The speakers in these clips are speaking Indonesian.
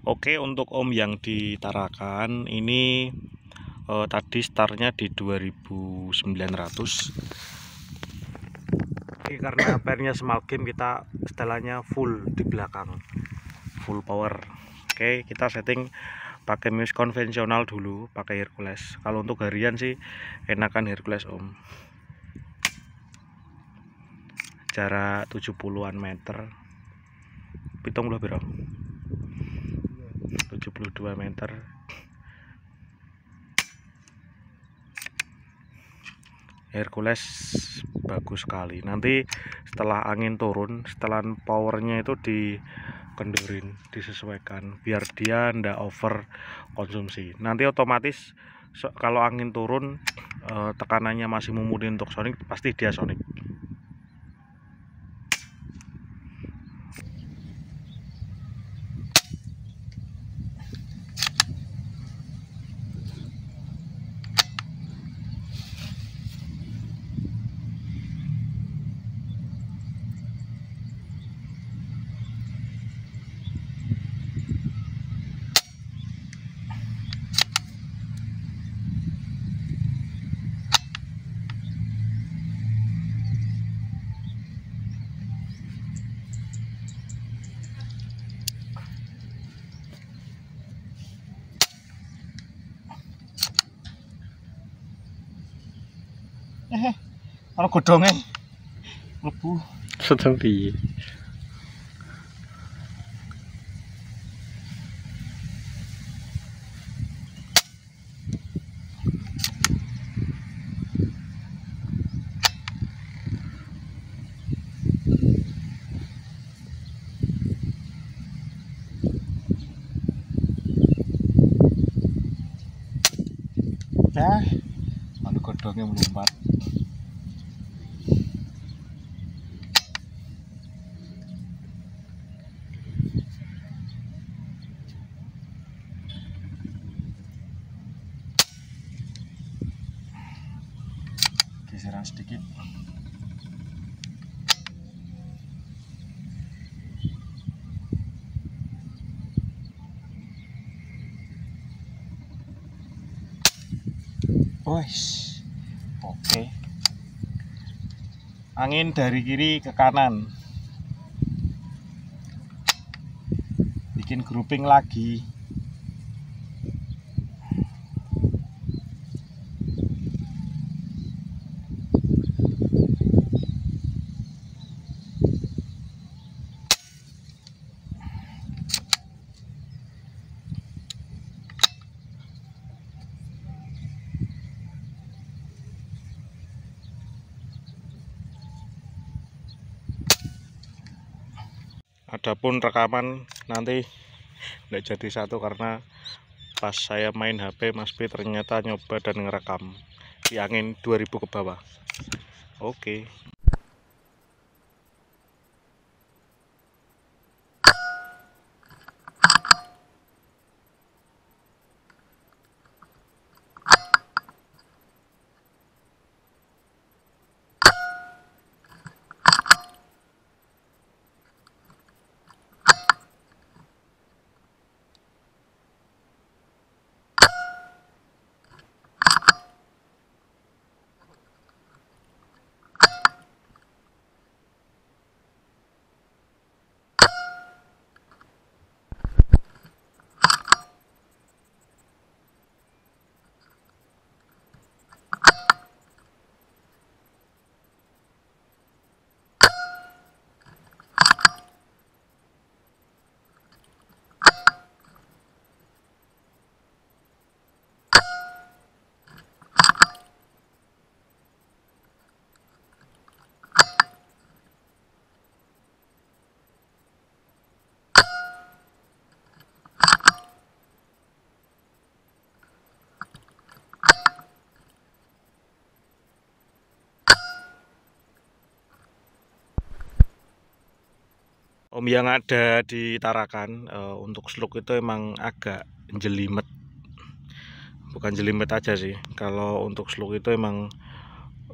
Oke untuk Om yang ditarakan ini eh, tadi startnya di 2900 Oke, karena pernya small game kita setelahnya full di belakang full power Oke kita setting pakai mus konvensional dulu pakai Hercules kalau untuk harian sih enakan Hercules Om jarak 70-an meter pitung loh berapa 72 meter Hercules bagus sekali nanti setelah angin turun setelan powernya itu dikendurin disesuaikan biar dia ndak over konsumsi nanti otomatis kalau angin turun eh, tekanannya masih memudin untuk sonic pasti dia sonic nó cột trống ấy nó phú sao thằng thì Yeah. Dạ. godongnya melompat geseran sedikit voice. Oke. Angin dari kiri ke kanan. Bikin grouping lagi. adapun rekaman nanti tidak jadi satu karena pas saya main HP Mas B ternyata nyoba dan ngerekam di angin 2000 ke bawah oke okay. Om yang ada di Tarakan uh, untuk slug itu emang agak jelimet bukan jelimet aja sih kalau untuk slug itu emang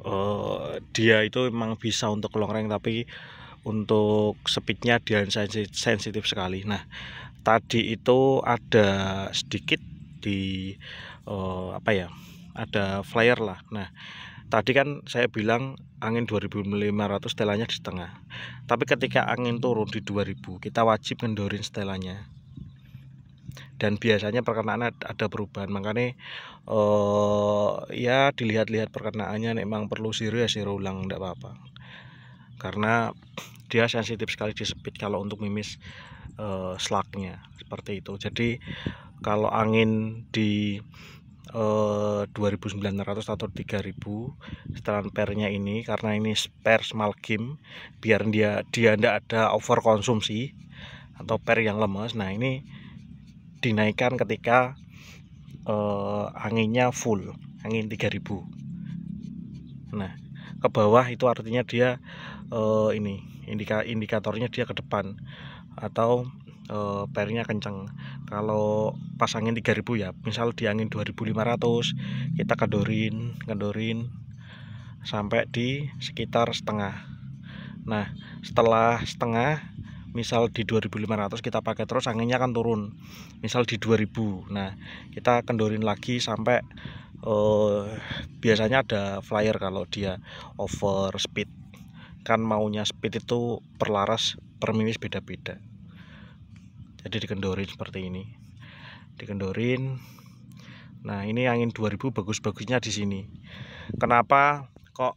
uh, dia itu emang bisa untuk longreng tapi untuk speednya dia sensitif sekali nah tadi itu ada sedikit di uh, apa ya ada flyer lah nah Tadi kan saya bilang angin 2500 setelannya di setengah. Tapi ketika angin turun di 2000, kita wajib ngendorin setelannya. Dan biasanya perkenaan ada perubahan. Makanya eh ya dilihat-lihat perkenaannya memang perlu siru ya siru ulang enggak apa-apa. Karena dia sensitif sekali di speed kalau untuk mimis eh, slugnya seperti itu. Jadi kalau angin di 2900 eh, atau 3000 setelan pernya ini karena ini spare small game biar dia dia tidak ada over konsumsi atau per yang lemes nah ini dinaikkan ketika uh, anginnya full angin 3000 nah ke bawah itu artinya dia uh, ini indika indikatornya dia ke depan atau uh, eh, pernya kenceng kalau pasangin 3000 ya misal di angin 2500 kita kendorin kendorin sampai di sekitar setengah nah setelah setengah misal di 2500 kita pakai terus anginnya akan turun misal di 2000 nah kita kendorin lagi sampai eh, biasanya ada flyer kalau dia over speed kan maunya speed itu perlaras laras beda-beda jadi dikendorin seperti ini dikendorin nah ini angin 2000 bagus-bagusnya di sini kenapa kok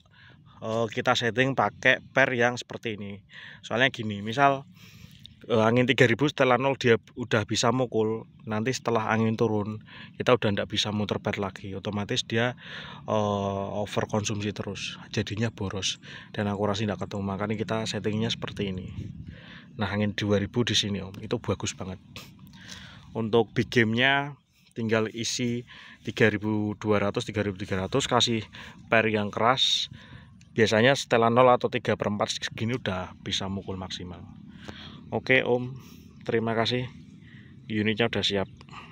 uh, kita setting pakai per yang seperti ini soalnya gini misal uh, angin 3000 setelah nol dia udah bisa mukul nanti setelah angin turun kita udah ndak bisa muter per lagi otomatis dia uh, eh, over konsumsi terus jadinya boros dan akurasi ndak ketemu makanya kita settingnya seperti ini Nah angin 2000 di sini om itu bagus banget. Untuk big gamenya tinggal isi 3200 3300 kasih per yang keras biasanya setelan 0 atau 3 per 4 segini udah bisa mukul maksimal oke om terima kasih unitnya udah siap